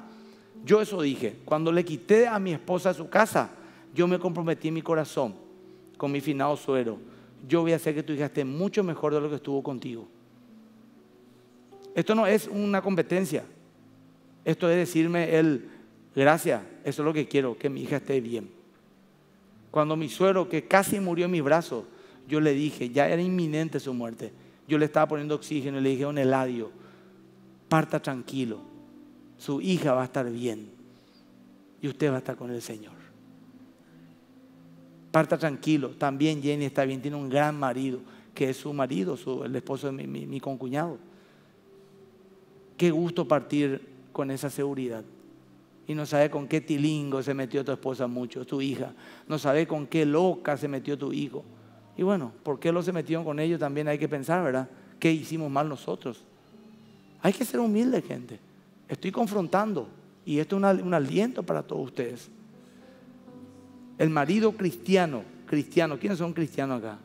Yo eso dije. Cuando le quité a mi esposa su casa, yo me comprometí en mi corazón con mi finado suero. Yo voy a hacer que tu hija esté mucho mejor de lo que estuvo contigo. Esto no es una competencia. Esto es decirme él, gracias, eso es lo que quiero, que mi hija esté bien. Cuando mi suero, que casi murió en mis brazos, yo le dije, ya era inminente su muerte. Yo le estaba poniendo oxígeno y le dije, un eladio, parta tranquilo su hija va a estar bien y usted va a estar con el Señor. Parta tranquilo, también Jenny está bien, tiene un gran marido, que es su marido, el esposo de mi, concuñado. Qué gusto partir con esa seguridad. Y no sabe con qué tilingo se metió tu esposa mucho, tu hija. No sabe con qué loca se metió tu hijo. Y bueno, ¿por qué lo se metieron con ellos? También hay que pensar, ¿verdad? ¿Qué hicimos mal nosotros? Hay que ser humilde, gente. Estoy confrontando y esto es un aliento para todos ustedes. El marido cristiano, cristiano, ¿quiénes son cristianos acá?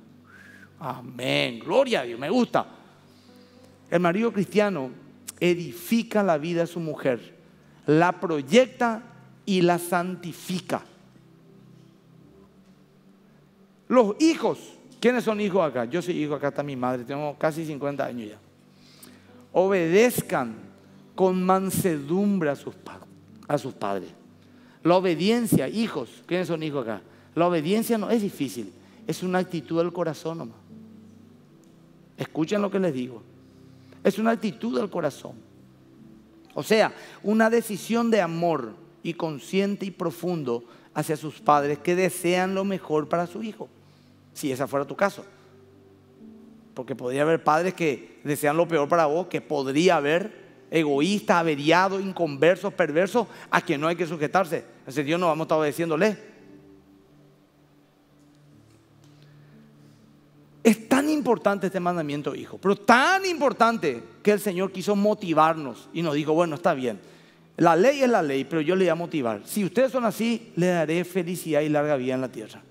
Amén, gloria a Dios, me gusta. El marido cristiano edifica la vida de su mujer, la proyecta y la santifica. Los hijos, ¿quiénes son hijos acá? Yo soy hijo, acá está mi madre, tengo casi 50 años ya. Obedezcan con mansedumbre a sus, a sus padres. La obediencia, hijos, ¿quiénes son hijos acá? La obediencia no es difícil, es una actitud del corazón nomás. Escuchen lo que les digo. Es una actitud del corazón. O sea, una decisión de amor y consciente y profundo hacia sus padres que desean lo mejor para su hijo. Si ese fuera tu caso. Porque podría haber padres que desean lo peor para vos, que podría haber, egoísta, averiado, inconverso, perverso a quien no hay que sujetarse. ese Dios no vamos a estar Es tan importante este mandamiento, hijo, pero tan importante que el Señor quiso motivarnos y nos dijo, bueno, está bien, la ley es la ley, pero yo le voy a motivar. Si ustedes son así, le daré felicidad y larga vida en la tierra.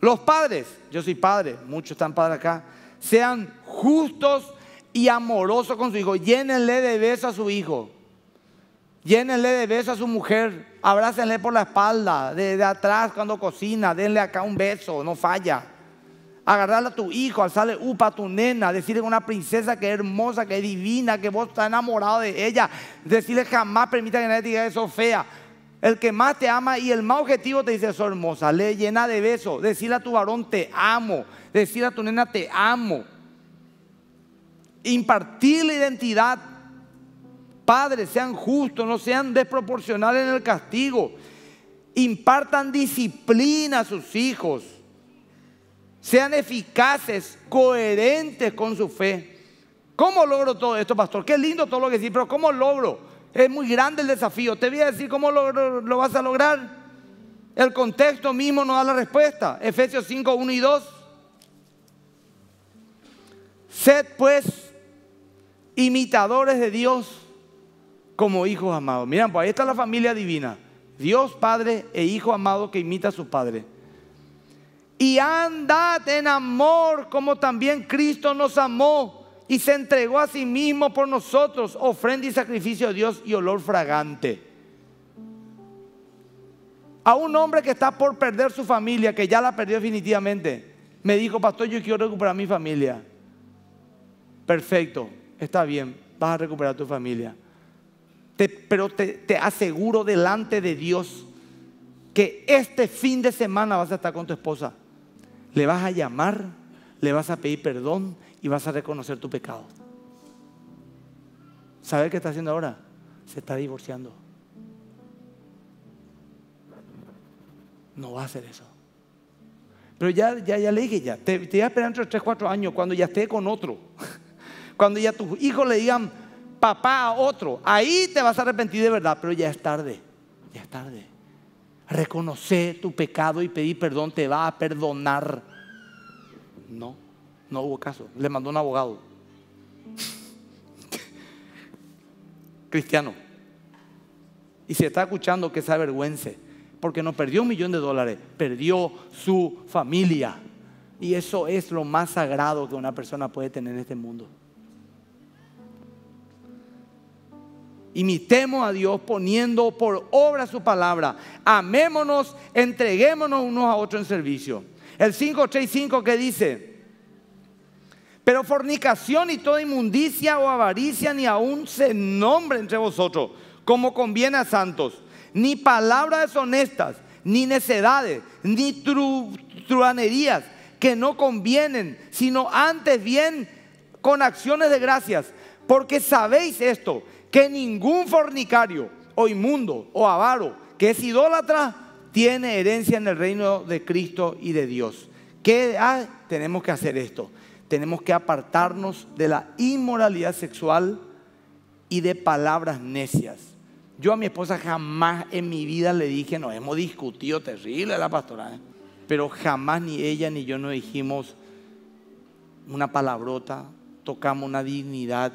Los padres, yo soy padre, muchos están padres acá, sean justos y amoroso con su hijo. Llénenle de beso a su hijo. Llénenle de beso a su mujer. Abrácenle por la espalda, de, atrás cuando cocina. Denle acá un beso, no falla. Agarrarle a tu hijo, alzarle upa a tu nena. Decirle a una princesa que es hermosa, que es divina, que vos estás enamorado de ella. Decirle jamás permita que nadie te diga eso fea. El que más te ama y el más objetivo te dice eso hermosa. Le llena de besos. Decirle a tu varón te amo. Decirle a tu nena te amo impartir la identidad. Padres, sean justos, no sean desproporcionales en el castigo. Impartan disciplina a sus hijos. Sean eficaces, coherentes con su fe. ¿Cómo logro todo esto, pastor? Qué lindo todo lo que decís pero ¿cómo logro? Es muy grande el desafío. Te voy a decir cómo lo, vas a lograr. El contexto mismo nos da la respuesta. Efesios 5, 1 y 2. Sed pues imitadores de Dios como hijos amados. Miren, pues ahí está la familia divina. Dios Padre e Hijo amado que imita a su Padre. Y andad en amor como también Cristo nos amó y se entregó a sí mismo por nosotros, ofrenda y sacrificio de Dios y olor fragante. A un hombre que está por perder su familia, que ya la perdió definitivamente, me dijo, pastor, yo quiero recuperar mi familia. Perfecto, está bien, vas a recuperar tu familia. pero te, aseguro delante de Dios que este fin de semana vas a estar con tu esposa. Le vas a llamar, le vas a pedir perdón y vas a reconocer tu pecado. ¿Sabe qué está haciendo ahora? Se está divorciando. No va a hacer eso. Pero ya, ya, ya le dije, ya, te, te voy a esperar entre 3, 4 años cuando ya esté con otro. Cuando ya tus hijos le digan papá a otro, ahí te vas a arrepentir de verdad, pero ya es tarde, ya es tarde. Reconocer tu pecado y pedir perdón te va a perdonar. No, no hubo caso. Le mandó un abogado. Cristiano. Y se está escuchando que se avergüence, porque no perdió un millón de dólares, perdió su familia. Y eso es lo más sagrado que una persona puede tener en este mundo. Imitemos a Dios poniendo por obra su palabra. Amémonos, entreguémonos unos a otros en servicio. El cinco que dice, pero fornicación y toda inmundicia o avaricia ni aún se nombre entre vosotros, como conviene a santos, ni palabras honestas, ni necedades, ni truhanerías truanerías que no convienen, sino antes bien con acciones de gracias, porque sabéis esto, que ningún fornicario o inmundo o avaro que es idólatra tiene herencia en el reino de Cristo y de Dios. ¿Qué ah, tenemos que hacer esto? Tenemos que apartarnos de la inmoralidad sexual y de palabras necias. Yo a mi esposa jamás en mi vida le dije, nos hemos discutido terrible la pastora, ¿eh?". pero jamás ni ella ni yo nos dijimos una palabrota, tocamos una dignidad,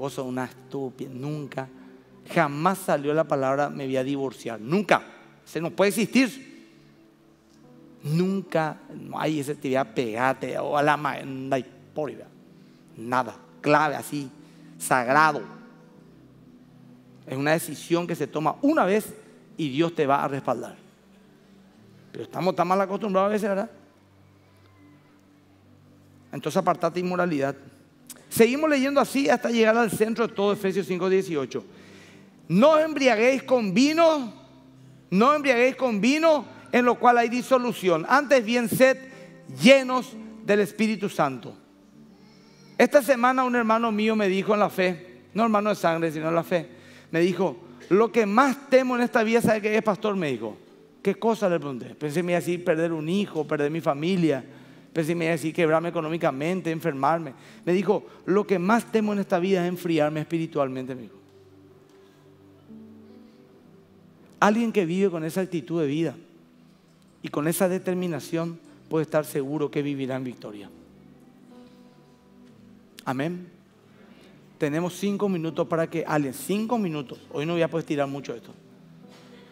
vos una estúpida, nunca. Jamás salió la palabra me voy a divorciar, nunca. Se nos puede existir. Nunca, no hay esa actividad, pegate o a la madre Nada, clave así, sagrado. Es una decisión que se toma una vez y Dios te va a respaldar. Pero estamos tan mal acostumbrados a veces, ¿verdad? Entonces apartate inmoralidad. Seguimos leyendo así hasta llegar al centro de todo Efesios 5:18. No embriaguéis con vino, no embriaguéis con vino en lo cual hay disolución. Antes bien sed llenos del Espíritu Santo. Esta semana un hermano mío me dijo en la fe, no hermano de sangre, sino en la fe, me dijo, lo que más temo en esta vida, ¿sabe que es, pastor? Me dijo, ¿qué cosa le pregunté? Pensé me iba a perder un hijo, perder mi familia. Pero si me iba a decir quebrarme económicamente, enfermarme. Me dijo, lo que más temo en esta vida es enfriarme espiritualmente, amigo. Alguien que vive con esa actitud de vida y con esa determinación puede estar seguro que vivirá en victoria. Amén. Tenemos cinco minutos para que alguien, cinco minutos, hoy no voy a poder tirar mucho de esto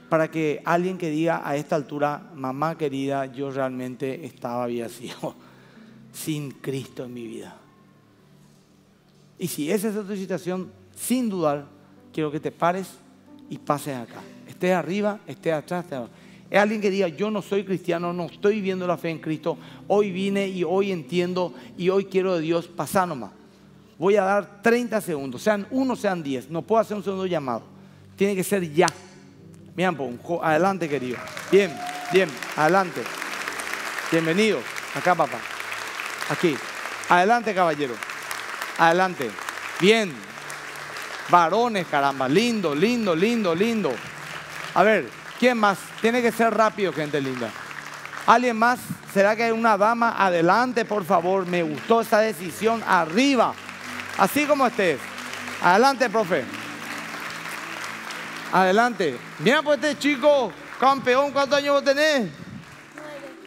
para que alguien que diga a esta altura, mamá querida, yo realmente estaba sido sin Cristo en mi vida. Y si esa es tu situación, sin dudar, quiero que te pares y pases acá. Estés arriba, estés atrás, estés Es alguien que diga, yo no soy cristiano, no estoy viviendo la fe en Cristo, hoy vine y hoy entiendo y hoy quiero de Dios, pasá nomás. Voy a dar 30 segundos, sean uno, sean 10, no puedo hacer un segundo llamado, tiene que ser ya. Pues, adelante, querido. Bien, bien, adelante. Bienvenido. Acá, papá. Aquí. Adelante, caballero. Adelante. Bien. Varones, caramba. Lindo, lindo, lindo, lindo. A ver, ¿quién más? Tiene que ser rápido, gente linda. ¿Alguien más? ¿Será que hay una dama? Adelante, por favor. Me gustó esa decisión. Arriba. Así como estés. Adelante, profe. Adelante. Mira pues este chico, campeón, ¿cuántos años vos tenés?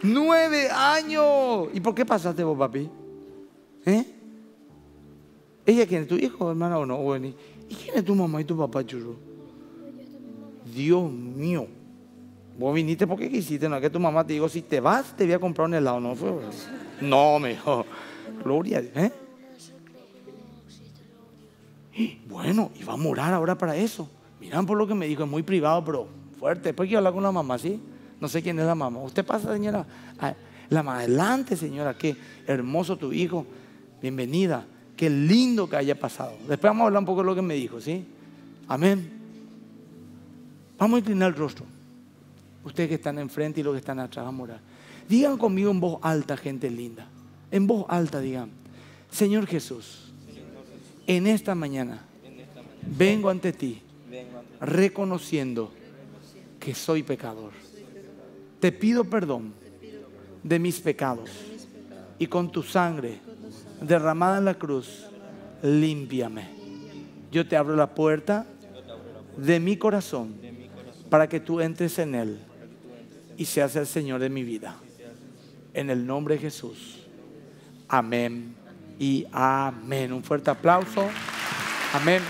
Nueve. Nueve años. ¿Y por qué pasaste vos, papi? ¿Eh? ¿Ella quién es? ¿Tu hijo, hermana o no? ¿Y quién es tu mamá y tu papá, churro? Dios mío. Vos viniste porque quisiste, no que tu mamá te dijo, si te vas, te voy a comprar un helado, ¿no? Fue, no, mejor Gloria Gloria ¿eh? Bueno, y va a morar ahora para eso. Miran por lo que me dijo, es muy privado, pero fuerte. Después quiero hablar con la mamá, ¿sí? No sé quién es la mamá. Usted pasa, señora. Ah, la más adelante, señora, qué hermoso tu hijo. Bienvenida. Qué lindo que haya pasado. Después vamos a hablar un poco de lo que me dijo, ¿sí? Amén. Vamos a inclinar el rostro. Ustedes que están enfrente y los que están atrás, vamos a orar. Digan conmigo en voz alta, gente linda. En voz alta digan, Señor Jesús, en esta mañana vengo ante ti reconociendo que soy pecador. Te pido perdón de mis pecados y con tu sangre derramada en la cruz, límpiame. Yo te abro la puerta de mi corazón para que tú entres en él y seas el Señor de mi vida. En el nombre de Jesús. Amén y amén. Un fuerte aplauso. Amén.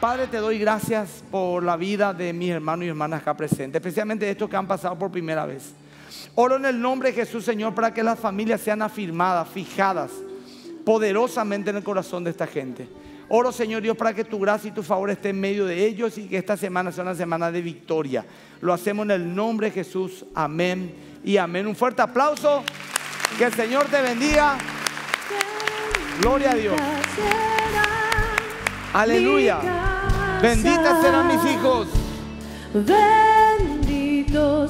Padre, te doy gracias por la vida de mis hermanos y hermanas acá presentes, especialmente de estos que han pasado por primera vez. Oro en el nombre de Jesús, Señor, para que las familias sean afirmadas, fijadas poderosamente en el corazón de esta gente. Oro, Señor Dios, para que tu gracia y tu favor esté en medio de ellos y que esta semana sea una semana de victoria. Lo hacemos en el nombre de Jesús. Amén y amén. Un fuerte aplauso. Que el Señor te bendiga. Gloria a Dios. Aleluya. Benditas serán mis hijos. Bendito